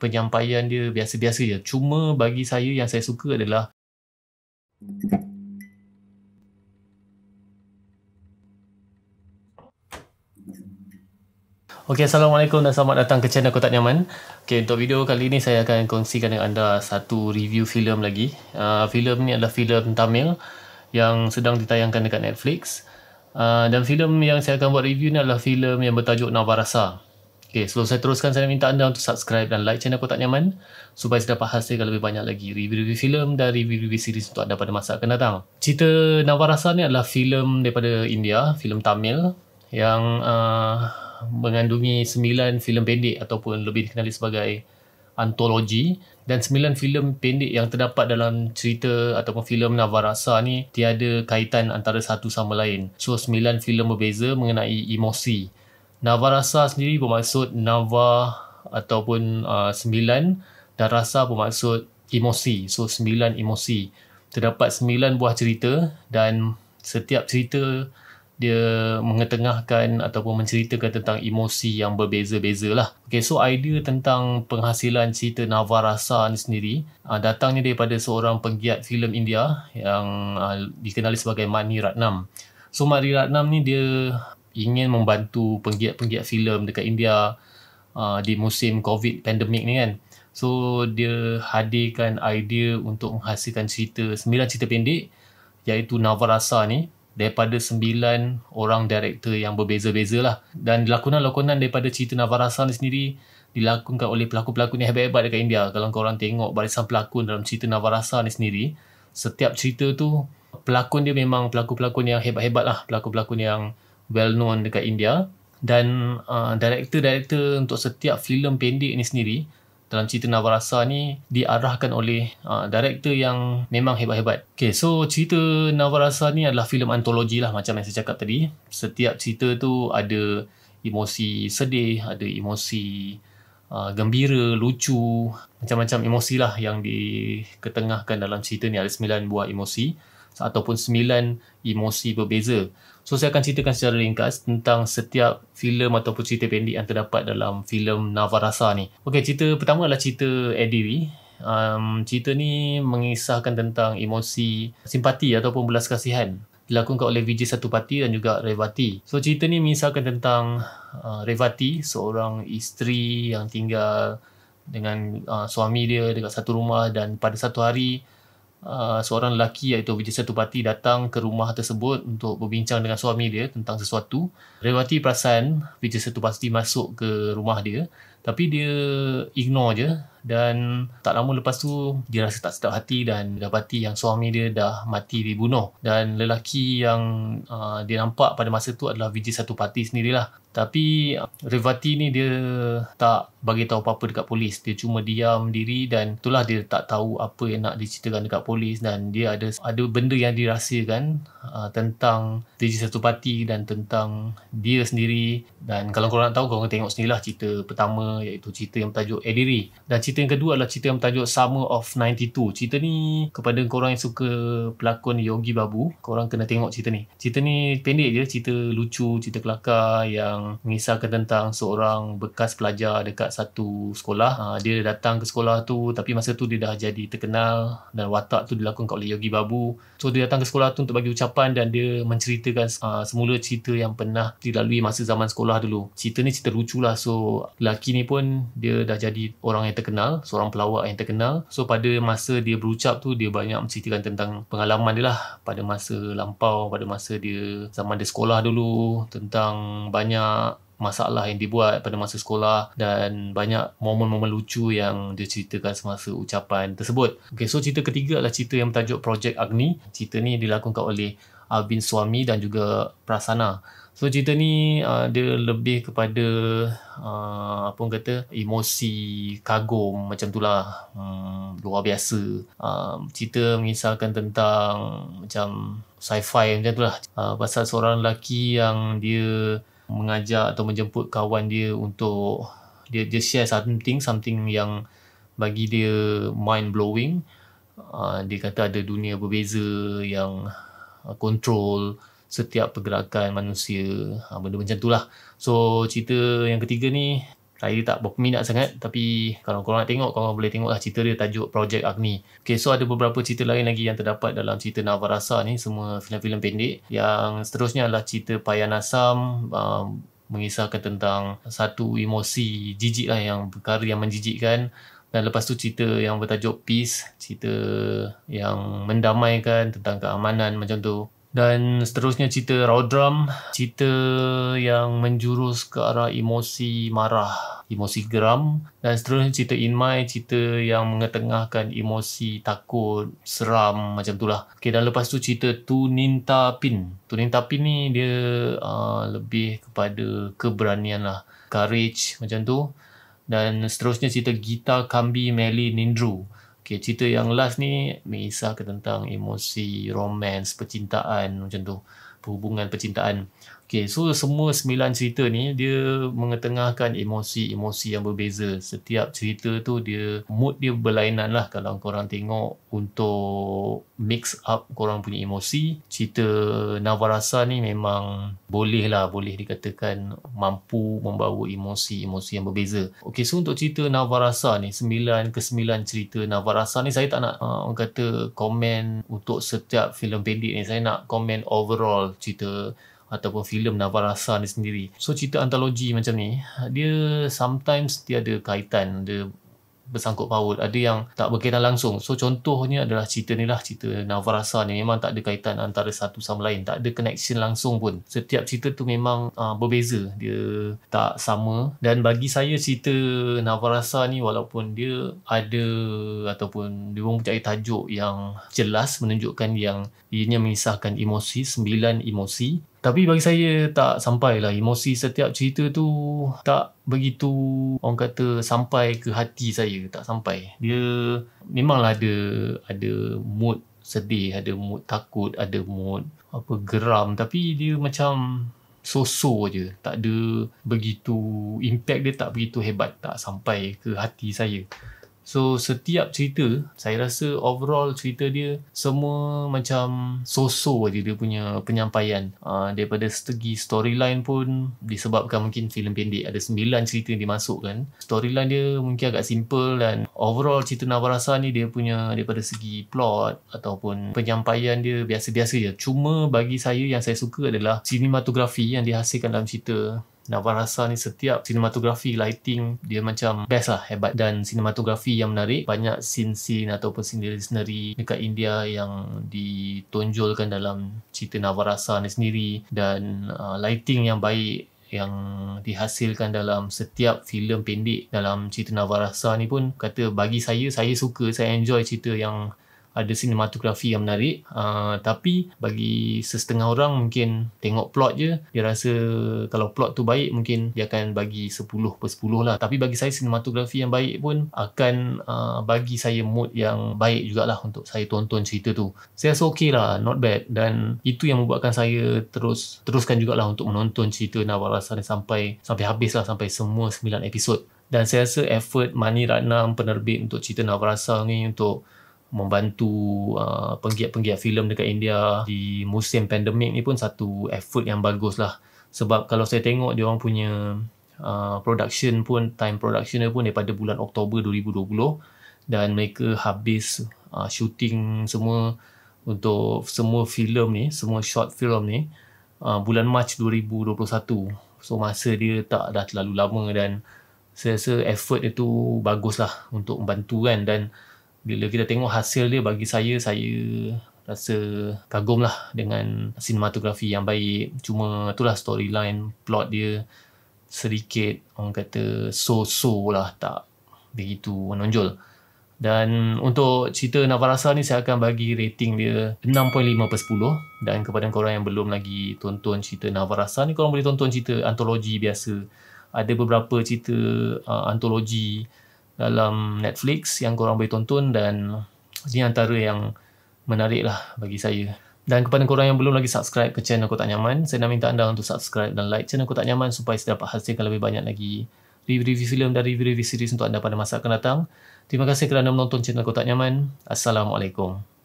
penyampaian dia biasa-biasa je. Cuma bagi saya yang saya suka adalah Okay, Assalamualaikum dan selamat datang ke channel Kotak Nyaman. Okay, untuk video kali ini saya akan kongsikan dengan anda satu review filem lagi. Uh, filem ni adalah filem Tamil yang sedang ditayangkan dekat Netflix. Uh, dan filem yang saya akan buat review ni adalah filem yang bertajuk Navarasa. Okay, sebelum saya teruskan, saya minta anda untuk subscribe dan like channel Kotak Nyaman supaya saya dapat hasilkan lebih banyak lagi review-review filem dan review-review series untuk anda pada masa akan datang. Cerita Navarasa ni adalah filem daripada India, filem Tamil yang uh, mengandungi 9 filem pendek ataupun lebih dikenali sebagai antologi dan 9 filem pendek yang terdapat dalam cerita ataupun filem Nawarasa ni tiada kaitan antara satu sama lain. So 9 filem berbeza mengenai emosi Navarasa sendiri bermaksud Nava ataupun uh, sembilan dan rasa bermaksud emosi. So sembilan emosi. Terdapat sembilan buah cerita dan setiap cerita dia mengetengahkan ataupun menceritakan tentang emosi yang berbeza-beza lah. Okay, so idea tentang penghasilan cerita Navarasa ni sendiri uh, datangnya daripada seorang penggiat filem India yang uh, dikenali sebagai Mani Ratnam. So Mani Ratnam ni dia ingin membantu penggiat-penggiat filem dekat India uh, di musim COVID pandemik ni kan. So dia hadirkan idea untuk menghasilkan cerita sembilan cerita pendek iaitu Navarasa ni daripada sembilan orang director yang berbeza-beza lah. Dan lakonan-lakonan daripada cerita Navarasa ni sendiri dilakonkan oleh pelakon-pelakon yang hebat-hebat dekat India. Kalau korang tengok barisan pelakon dalam cerita Navarasa ni sendiri, setiap cerita tu pelakon dia memang pelakon-pelakon yang hebat-hebat lah. Pelakon-pelakon yang well known dekat India dan uh, director-director untuk setiap filem pendek ni sendiri dalam cerita Navarasa ni diarahkan oleh uh, director yang memang hebat-hebat. Okay, so cerita Navarasa ni adalah filem antologi lah macam yang saya cakap tadi. Setiap cerita tu ada emosi sedih, ada emosi uh, gembira, lucu, macam-macam emosi lah yang diketengahkan dalam cerita ni. Ada sembilan buah emosi ataupun sembilan emosi berbeza. So saya akan ceritakan secara ringkas tentang setiap filem ataupun cerita pendek yang terdapat dalam filem Navarasa ni. Okey, cerita pertama adalah cerita Edwi. Um, cerita ni mengisahkan tentang emosi simpati ataupun belas kasihan dilakukan oleh Vijay Satupati dan juga Revati. So cerita ni mengisahkan tentang uh, Revati, seorang isteri yang tinggal dengan uh, suami dia dekat satu rumah dan pada satu hari Uh, seorang lelaki iaitu Vijay Setupati datang ke rumah tersebut untuk berbincang dengan suami dia tentang sesuatu. Relevati perasan Vijay Setupati masuk ke rumah dia tapi dia ignore je dan tak lama lepas tu dia rasa tak sedap hati dan dapati yang suami dia dah mati dibunuh dan lelaki yang uh, dia nampak pada masa tu adalah Vijay satu parti sendirilah tapi uh, Revati ni dia tak bagi tahu apa-apa dekat polis dia cuma diam diri dan itulah dia tak tahu apa yang nak diceritakan dekat polis dan dia ada ada benda yang dirahsiakan uh, tentang Vijay satu parti dan tentang dia sendiri dan kalau korang nak tahu korang tengok sendirilah cerita pertama iaitu cerita yang bertajuk Ediri dan cerita yang kedua adalah cerita yang bertajuk Summer of 92 cerita ni kepada korang yang suka pelakon Yogi Babu korang kena tengok cerita ni cerita ni pendek je cerita lucu cerita kelakar yang mengisahkan tentang seorang bekas pelajar dekat satu sekolah ah, dia datang ke sekolah tu tapi masa tu dia dah jadi terkenal dan watak tu dilakon oleh Yogi Babu so dia datang ke sekolah tu untuk bagi ucapan dan dia menceritakan ah, semula cerita yang pernah dilalui masa zaman sekolah dulu cerita ni cerita lucu lah so lelaki ni ni pun dia dah jadi orang yang terkenal, seorang pelawak yang terkenal. So pada masa dia berucap tu dia banyak menceritakan tentang pengalaman dia lah pada masa lampau, pada masa dia zaman dia sekolah dulu tentang banyak masalah yang dibuat pada masa sekolah dan banyak momen-momen lucu yang dia ceritakan semasa ucapan tersebut. Okay, so cerita ketiga adalah cerita yang bertajuk Project Agni. Cerita ni dilakonkan oleh Alvin uh, suami dan juga Prasana. So cerita ni uh, dia lebih kepada uh, apa orang kata emosi kagum macam itulah hmm, luar biasa. Uh, cerita mengisahkan tentang macam sci-fi macam itulah uh, pasal seorang lelaki yang dia mengajak atau menjemput kawan dia untuk dia just share something something yang bagi dia mind blowing. Uh, dia kata ada dunia berbeza yang kontrol uh, setiap pergerakan manusia ha, benda macam tu lah so cerita yang ketiga ni saya tak berminat sangat tapi kalau korang nak tengok korang boleh tengok lah cerita dia tajuk Project Agni ok so ada beberapa cerita lain lagi yang terdapat dalam cerita Navarasa ni semua filem-filem pendek yang seterusnya adalah cerita Payan Asam uh, um, mengisahkan tentang satu emosi jijik lah yang perkara yang menjijikkan dan lepas tu cerita yang bertajuk Peace, cerita yang mendamaikan tentang keamanan macam tu. Dan seterusnya cerita Rodram, cerita yang menjurus ke arah emosi marah, emosi geram. Dan seterusnya cerita In My, cerita yang mengetengahkan emosi takut, seram macam tu lah. Okay, dan lepas tu cerita Tuninta Pin. Tuninta Pin ni dia uh, lebih kepada keberanian lah. Courage macam tu dan seterusnya cerita Gita Kambi Meli Nindru. Okay, cerita yang last ni mengisahkan tentang emosi, romans, percintaan macam tu. Perhubungan percintaan. Okay, so semua sembilan cerita ni dia mengetengahkan emosi-emosi yang berbeza. Setiap cerita tu dia mood dia berlainan lah kalau korang tengok untuk mix up korang punya emosi. Cerita Navarasa ni memang boleh lah, boleh dikatakan mampu membawa emosi-emosi yang berbeza. Okay, so untuk cerita Navarasa ni, sembilan ke sembilan cerita Navarasa ni saya tak nak uh, kata komen untuk setiap filem pendek ni. Saya nak komen overall cerita ataupun filem Naval Rasa ni sendiri. So cerita antologi macam ni, dia sometimes dia ada kaitan, dia bersangkut paut, ada yang tak berkaitan langsung. So contohnya adalah cerita ni lah, cerita Naval ni memang tak ada kaitan antara satu sama lain, tak ada connection langsung pun. Setiap cerita tu memang uh, berbeza, dia tak sama. Dan bagi saya cerita Naval ni walaupun dia ada ataupun dia pun punya tajuk yang jelas menunjukkan yang ianya mengisahkan emosi, sembilan emosi tapi bagi saya tak sampai lah emosi setiap cerita tu tak begitu orang kata sampai ke hati saya tak sampai. Dia memanglah ada ada mood sedih, ada mood takut, ada mood apa geram tapi dia macam so-so je. Tak ada begitu impact dia tak begitu hebat tak sampai ke hati saya. So setiap cerita saya rasa overall cerita dia semua macam so-so aja dia punya penyampaian. Uh, daripada segi storyline pun disebabkan mungkin filem pendek ada sembilan cerita yang dimasukkan. Storyline dia mungkin agak simple dan overall cerita nawarasa ni dia punya daripada segi plot ataupun penyampaian dia biasa-biasa je. Cuma bagi saya yang saya suka adalah sinematografi yang dihasilkan dalam cerita Nawar Rasa ni setiap sinematografi lighting dia macam best lah hebat dan sinematografi yang menarik banyak scene-scene ataupun scenery-scenery dekat India yang ditonjolkan dalam cerita Nawar ni sendiri dan uh, lighting yang baik yang dihasilkan dalam setiap filem pendek dalam cerita Navarasa ni pun kata bagi saya saya suka saya enjoy cerita yang ada sinematografi yang menarik uh, tapi bagi sesetengah orang mungkin tengok plot je dia rasa kalau plot tu baik mungkin dia akan bagi 10 per 10 lah tapi bagi saya sinematografi yang baik pun akan uh, bagi saya mood yang baik jugalah untuk saya tonton cerita tu saya rasa okey lah not bad dan itu yang membuatkan saya terus teruskan jugalah untuk menonton cerita Nawarasa sampai sampai habis lah sampai semua 9 episod dan saya rasa effort Mani Ratnam penerbit untuk cerita Nawarasa ni untuk membantu uh, penggiat-penggiat filem dekat India di musim pandemik ni pun satu effort yang bagus lah sebab kalau saya tengok dia orang punya uh, production pun time production dia pun daripada bulan Oktober 2020 dan mereka habis uh, shooting semua untuk semua filem ni semua short film ni uh, bulan Mac 2021 so masa dia tak dah terlalu lama dan saya rasa effort dia tu lah untuk membantu kan dan bila kita tengok hasil dia bagi saya saya rasa kagum lah dengan sinematografi yang baik cuma itulah storyline plot dia sedikit orang kata so-so lah tak begitu menonjol dan untuk cerita Navarasa ni saya akan bagi rating dia 6.5 per 10 dan kepada korang yang belum lagi tonton cerita Navarasa ni korang boleh tonton cerita antologi biasa ada beberapa cerita uh, antologi antologi dalam Netflix yang korang boleh tonton dan ini antara yang menarik lah bagi saya. Dan kepada korang yang belum lagi subscribe ke channel Kotak Nyaman, saya nak minta anda untuk subscribe dan like channel Kotak Nyaman supaya saya dapat hasilkan lebih banyak lagi review-review filem dan review-review series untuk anda pada masa akan datang. Terima kasih kerana menonton channel Kotak Nyaman. Assalamualaikum.